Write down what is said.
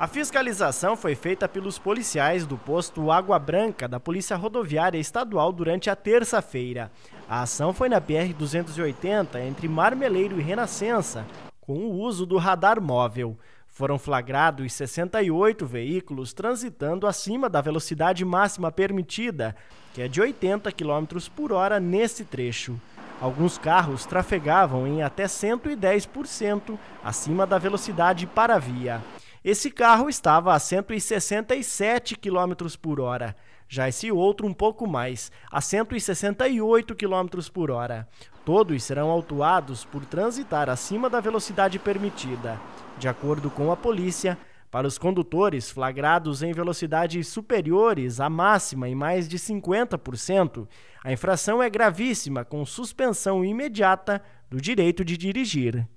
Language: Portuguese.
A fiscalização foi feita pelos policiais do posto Água Branca da Polícia Rodoviária Estadual durante a terça-feira. A ação foi na BR-280, entre Marmeleiro e Renascença, com o uso do radar móvel. Foram flagrados 68 veículos transitando acima da velocidade máxima permitida, que é de 80 km por hora nesse trecho. Alguns carros trafegavam em até 110% acima da velocidade para via. Esse carro estava a 167 km por hora. Já esse outro um pouco mais, a 168 km por hora. Todos serão autuados por transitar acima da velocidade permitida. De acordo com a polícia, para os condutores flagrados em velocidades superiores à máxima em mais de 50%, a infração é gravíssima, com suspensão imediata do direito de dirigir.